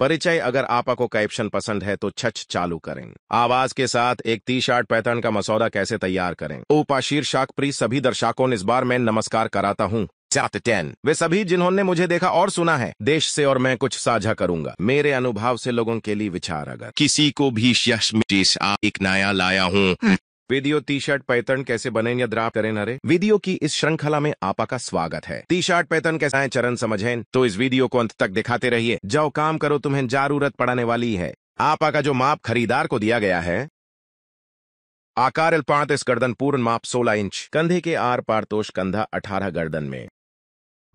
परिचय अगर आपा को कैप्शन पसंद है तो छच चालू करें आवाज के साथ एक टी शर्ट पैटर्न का मसौदा कैसे तैयार करें शीर्षाक प्री सभी दर्शकों ने इस बार मैं नमस्कार कराता हूँ चात टेन वे सभी जिन्होंने मुझे देखा और सुना है देश से और मैं कुछ साझा करूंगा मेरे अनुभव से लोगों के लिए विचार अगर किसी को भी यश एक नया लाया हूँ वीडियो टी शर्ट पैतर्न कैसे बने या द्राफ करें नरे वीडियो की इस श्रृंखला में आपा का स्वागत है टी शर्ट पैतर्न कैसे आए चरण समझे तो इस वीडियो को अंत तक दिखाते रहिए जाओ काम करो तुम्हें जरूरत पड़ाने वाली है आपा का जो माप खरीदार को दिया गया है आकार पांत इस गर्दन पूर्ण माप सोलह इंच कंधे के आर पारतोष कंधा अठारह गर्दन में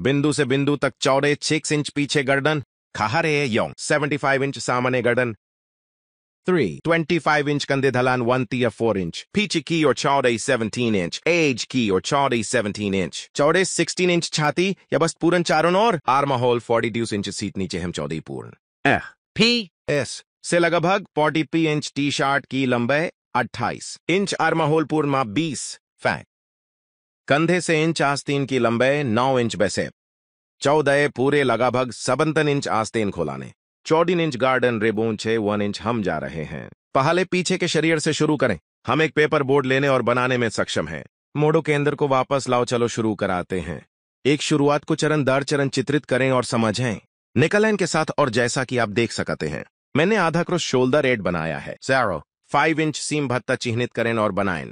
बिंदु से बिंदु तक चौड़े छिक्स इंच पीछे गर्दन खहरे यौ सेवेंटी इंच सामने गर्दन 3. 25-inch कंधे ढलान 1 या 4 इंच पीछे की और चौड़ाई 17 इंच एज की और चौड़ाई 17 इंच चौड़े 16 इंच छाती या बस पूरन चारों और आर्मा होल फोर्टी ड्यूस इंच सीट नीचे हम चौदह पूर्ण एफ पी एस से लगभग 40 पी इंच टी शर्ट की लंबाई 28 इंच आर्मा होल पूर्ण माप बीस फैक कंधे से इंच आस्तीन की लंबाई 9 इंच बैसेप चौदह पूरे लगभग सबंतन इंच आस्तीन खोलाने चौदीन इंच गार्डन रेबून छे वन इंच हम जा रहे हैं पहले पीछे के शरीर से शुरू करें हम एक पेपर बोर्ड लेने और बनाने में सक्षम हैं मोड़ो केंद्र को वापस लाओ चलो शुरू कराते हैं एक शुरुआत को चरण दर चरण चित्रित करें और समझें निकलन के साथ और जैसा कि आप देख सकते हैं मैंने आधा क्रोस शोल्डर एड बनाया है सैरो फाइव इंच सीम भत्ता चिन्हित करें और बनाएं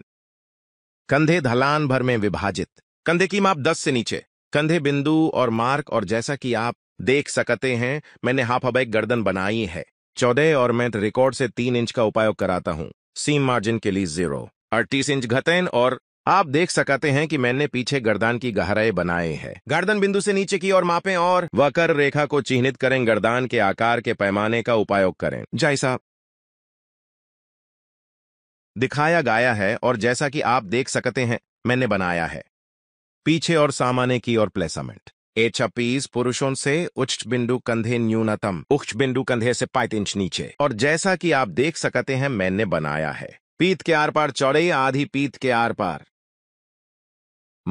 कंधे धलान भर में विभाजित कंधे की माप दस से नीचे कंधे बिंदु और मार्क और जैसा कि आप देख सकते हैं मैंने हाफ अब एक गर्दन बनाई है चौदह और मैं रिकॉर्ड तो से तीन इंच का उपयोग कराता हूँ सीम मार्जिन के लिए जीरो अड़तीस इंच घतेन और आप देख सकते हैं कि मैंने पीछे गर्दान की गहराई बनाए हैं गर्दन बिंदु से नीचे की ओर मापें और वक्र रेखा को चिन्हित करें गर्दान के आकार के पैमाने का उपयोग करें जैसा दिखाया गया है और जैसा कि आप देख सकते हैं मैंने बनाया है पीछे और सामाने की ओर प्लेसमेंट एच अपीज पुरुषों से उच्च बिंदु कंधे न्यूनतम उच्च बिंदु कंधे से पांच इंच नीचे और जैसा कि आप देख सकते हैं मैंने बनाया है पीत के आर पार चौड़े आधी पीत के आर पार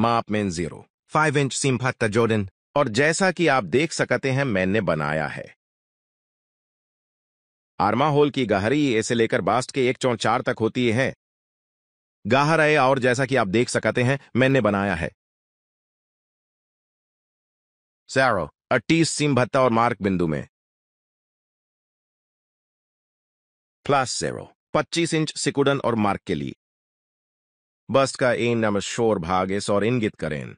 माप में जीरो फाइव इंच सिंफा तजोडिन और जैसा कि आप देख सकते हैं मैंने बनाया है आर्मा होल की गहरी ऐसे लेकर बास्ट के एक चौचार तक होती है गाहर आए और जैसा कि आप देख सकते हैं मैंने बनाया है सैरो अट्टीस सीम भत्ता और मार्क बिंदु में प्लस जेरो पच्चीस इंच सिकुडन और मार्क के लिए बस्ट का एन नम शोर भागेस और इंगित करें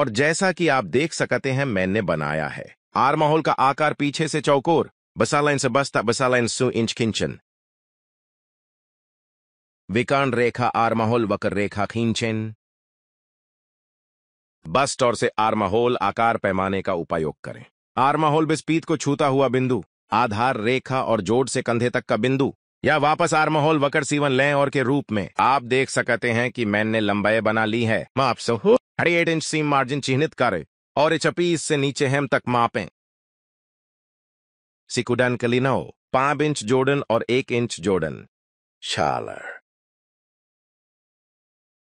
और जैसा कि आप देख सकते हैं मैंने बनाया है आर माहौल का आकार पीछे से चौकोर बसालाइन से बस्ता बसालाइन सु इंच खिंचन विकांड रेखा आर माहौल वक्र रेखा खींचेन बस्ट और से आर्माहोल आकार पैमाने का उपयोग करें आर्माहोल बिस्पीत को छूता हुआ बिंदु आधार रेखा और जोड़ से कंधे तक का बिंदु या वापस आर्माहोल वकर सीवन लें और के रूप में आप देख सकते हैं कि मैंने लंबाई बना ली है माप एट इंच सीम मार्जिन चिन्हित करें और इचपी इससे नीचे हेम तक मापें सिकुडन कलिनो पांच इंच जोड़न और एक इंच जोड़न शालर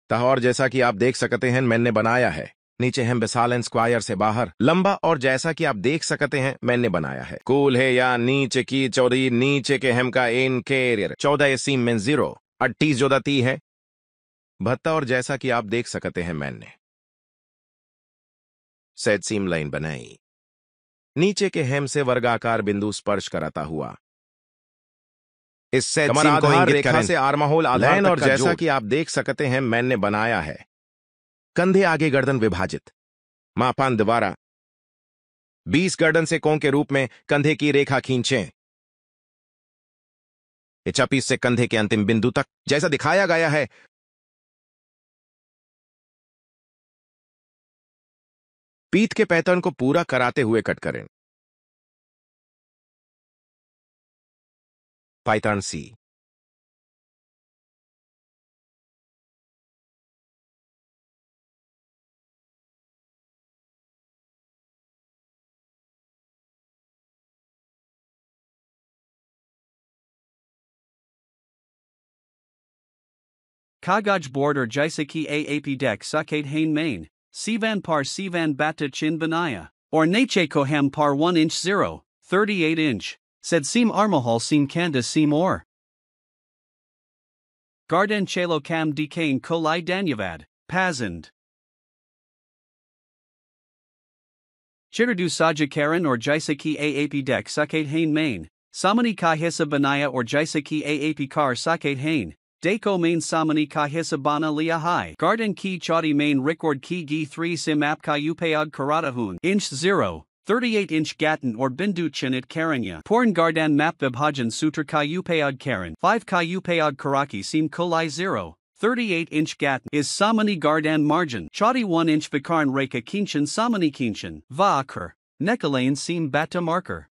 तहौर जैसा कि आप देख सकते हैं मैंने बनाया है नीचे एंड स्क्वायर से बाहर लंबा और जैसा कि आप देख सकते हैं मैंने बनाया है कूल है या नीचे की चौदह नीचे के हेम का इन केरियर चौदह सीम में जीरो अट्ठीस जोदा ती है भत्ता और जैसा कि आप देख सकते हैं मैंने सेट सीम लाइन बनाई नीचे के हेम से वर्गाकार बिंदु स्पर्श कराता हुआ इस सेट सीम को रेखा से आरमाहोल आधार और जैसा कि आप देख सकते हैं मैंने बनाया है कंधे आगे गर्दन विभाजित मापान द्वारा बीस गर्दन से कों के रूप में कंधे की रेखा खींचें इचापीस से कंधे के अंतिम बिंदु तक जैसा दिखाया गया है पीत के पैटर्न को पूरा कराते हुए कट करें पाइथन सी Kagaj board or Jaisaki aap deck sukate hain main, sivan par sivan bata chin vinaya, or nache koham par 1 inch 0, 38 inch, said seam armahal seam kanda seam or. Garden chelo kam decane kolai danyavad, pazand. Chitterdu Sajakaran or Jaisaki aap deck sukate hain main, samani kahisa banaya or Jaisaki aap kar sukate hain, Dako main samani kahisabana liahai. Garden ki chadi main record ki gi 3 sim app kayupayag karatahun. Inch 0. 38 inch gatan or bindu chin at Karanya. Porn garden map vibhajan sutra kayupayag karan. 5 kayupayag karaki sim kolai 0. 38 inch gatan is samani gardan margin. Chadi 1 inch vikarn reka kinchin samani kinchin. Vaakar. Nekalayan seam bata marker.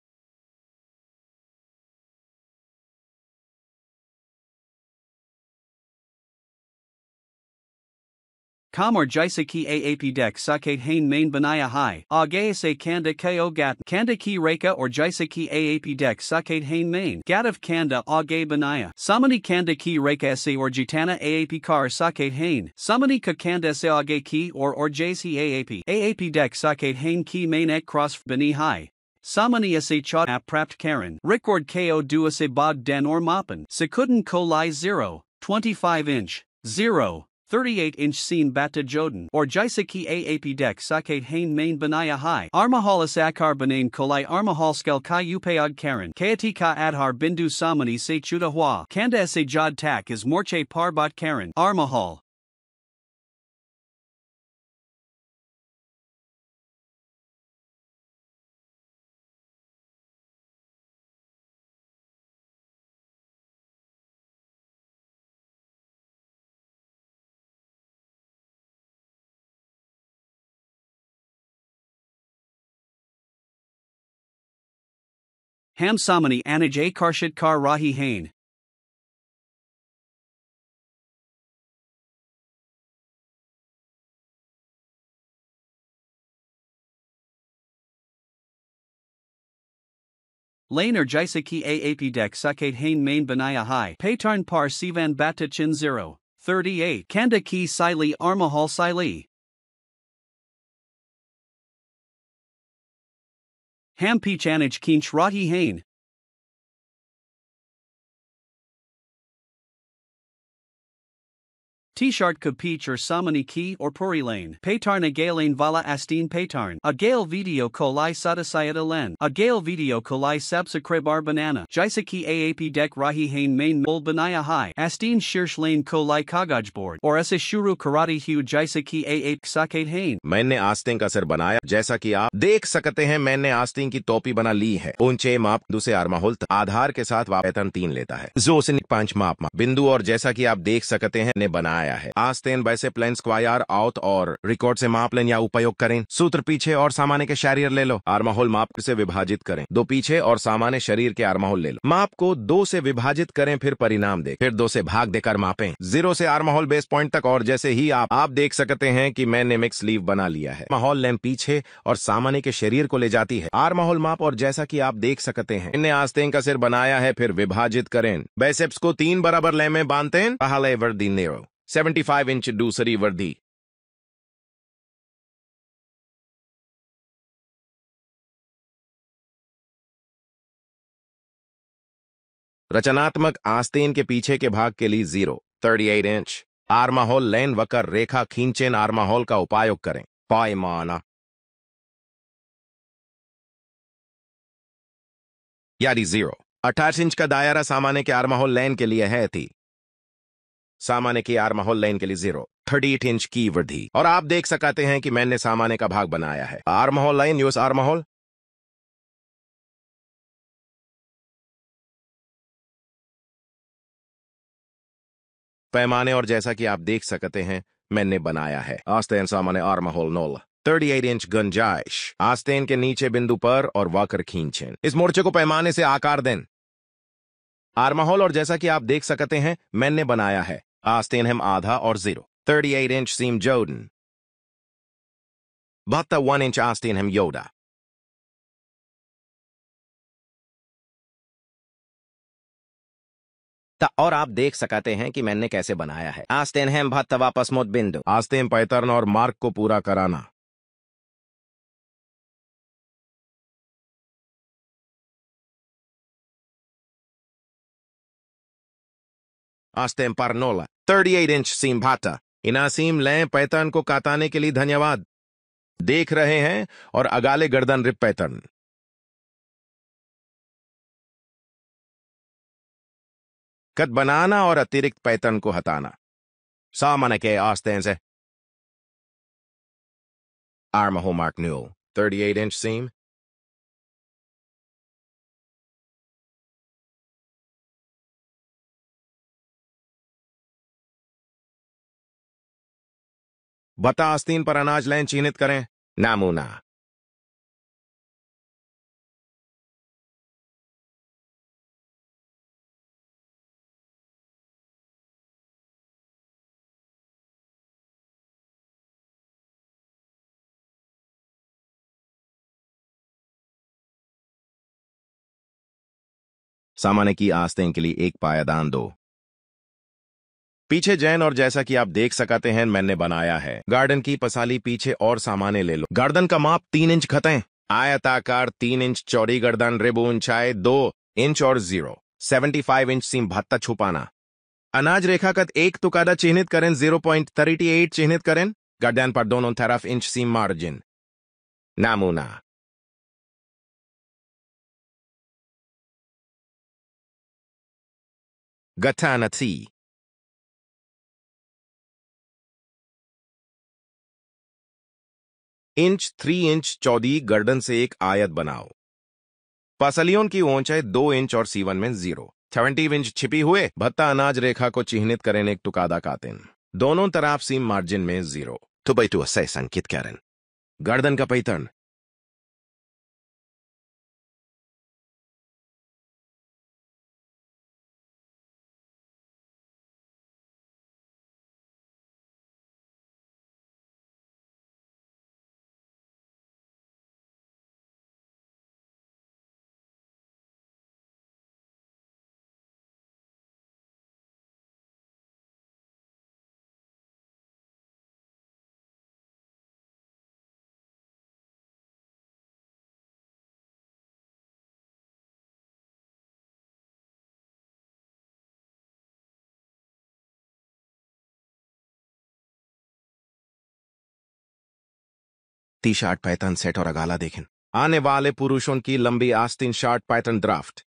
Kamor jaisa ki aap dek sake hain main banaya hai, se kanda ko gat, kanda ki reka or jaisa ki aap dek sake hain main, Gat of kanda agay banaya, samani kanda ki reka se or jitana aap kar sake hain, samani ka kanda se agay ki or or jaisi aap, aap dek sake hain ki main ek cross bani hai. Samani se chod app prapt karen, record ko dua se bog den or mapan, sekudan kolai 0, 25 inch, 0. 38-inch seen Bata Joden or Jaisaki AAP deck Sakate Hain Main Banaya Armahal Armahalis Akar Banain Kolai Armahalskal Kai Upayad Karen Kayati Ka Adhar Bindu Samani Se hua. Kanda Se Jod Tak is Morche Parbat Karen Armahal Ham Samani Anuj A Karshit Kar Rahi Hain. Lane or Jaisa ki aap dek sakate hain main banaya hai. Paytarn par sivan bata chin zero. 38. Kanda ki sili armahal sili. Hampeech Anage Kinch Rahi Hain, T-shirt Kapich or Samani Ki or Puri Lane. Paitarna Galen Vala Astin Paitarn. A Gale Video Kolai Sadasayata Len. A Gale Video Kolai Sabsakribar Banana. Jaisaki Aap Dek Rahi Hain Main Mol Banaya High. Astin Shirsh Lane Kolai Kagaj Board. Or Shuru Karate Hue Jaisaki Aap Sakate Hain. मैंने आस्तीन का sir बनाया जैसा कि आप देख सकते Astin Ki Topi Bana Li Hai. Unche Map ऊंचे माप दूसरे आरमाहोल आधार के साथ वापैतन तीन लेता है जोसनिक पांच माप माप बिंदु और जैसा कि आप देख सकते हैं ने बनाया बनाया है तेन वैसे प्लेन स्क्वायर आउट और रिकॉर्ड से लेन या उपयोग करें सूत्र पीछे और सामान्य के शरीर ले लो आर्माहोल माप से विभाजित करें दो पीछे और सामान्य शरीर के आर्माहोल ले लो माप को दो से विभाजित करें फिर परिणाम दे फिर दो से भाग देकर मापे जीरो से आर्माहोल बेस पॉइंट तक और जैसे ही आप आप देख सकते हैं की मैंने मिक्स लीव बना लिया है माहौल लैम्प पीछे और सामान्य के शरीर को ले जाती है आर माहौल माप और जैसा की आप देख सकते हैं इनने आस्तेन का सिर बनाया है फिर विभाजित करें बेसेप्स को तीन बराबर लेमे में बांधते हैं पहले वर्दी नेरो 75 इंच दूसरी वर्दी रचनात्मक आस्तीन के पीछे के भाग के लिए जीरो 38 इंच आर्माहोल लेन वकर रेखा खींचेन आर्माहोल का उपयोग करें पायमाना यानी जीरो अट्ठाईस इंच का दायरा सामान्य के आर्माहोल लेन के लिए है थी सामान्य की आर माहौल लाइन के लिए जीरो थर्टी एट इंच की वृद्धि और आप देख सकते हैं कि मैंने सामान्य का भाग बनाया है आर माहौल लाइन यूएस आर माहौल पैमाने और जैसा कि आप देख सकते हैं मैंने बनाया है आस्तेन सामान्य आर माहौल नोल 38 इंच गंजाइश आस्तेन के नीचे बिंदु पर और वाकर खींचें इस मोर्चे को पैमाने से आकार दें माहौल और जैसा कि आप देख सकते हैं मैंने बनाया है Austin him Adha or zero. 38 inch seam Jordan. Bata 1 inch Austin him Yoda. ता और आप देख सकते हैं कि मैंने कैसे बनाया है आस्तेन हेम भत्ता वापस मोत बिंदु आस्तेन पैतरन और मार्क को पूरा कराना आस्तेम पर नोला थर्टी एट इंच सीम भाटा इनासीम लय पैतन को काताने के लिए धन्यवाद देख रहे हैं और अगाले गर्दन रिप पैतन कद बनाना और अतिरिक्त पैतन को हटाना सामान के आस्ते से आर्म हो मार्क न्यू थर्टी एट इंच सीम बता आस्तीन पर अनाज लाइन चिन्हित करें नामूना सामान्य की आस्तीन के लिए एक पायदान दो पीछे जैन और जैसा कि आप देख सकते हैं मैंने बनाया है गार्डन की पसाली पीछे और सामाने ले लो गर्दन का माप तीन इंच खतें आयताकार तीन इंच चौड़ी गर्दन रिब ऊंचाई दो इंच और zero seventy five inch seam भत्ता छुपाना अनाज रेखाकत एक तुकादा चिन्हित करें जीरो पॉइंट थर्टी एट चिन्हित करें गर्दन पर दोनों तरफ इंच सीम मार्जिन नामूना नथी इंच थ्री इंच चौदी गर्दन से एक आयत बनाओ पसलियों की ऊंचाई दो इंच और सीवन में जीरो सेवेंटी इंच छिपी हुए भत्ता अनाज रेखा को चिन्हित करें एक टुकादा कातिन दोनों तरफ सीम मार्जिन में जीरो तो बैठू सही संकित कैरन गर्दन का pattern T shirt pattern set और अगाला देखें आने वाले पुरुषों की लंबी आस्तीन शर्ट पैथन ड्राफ्ट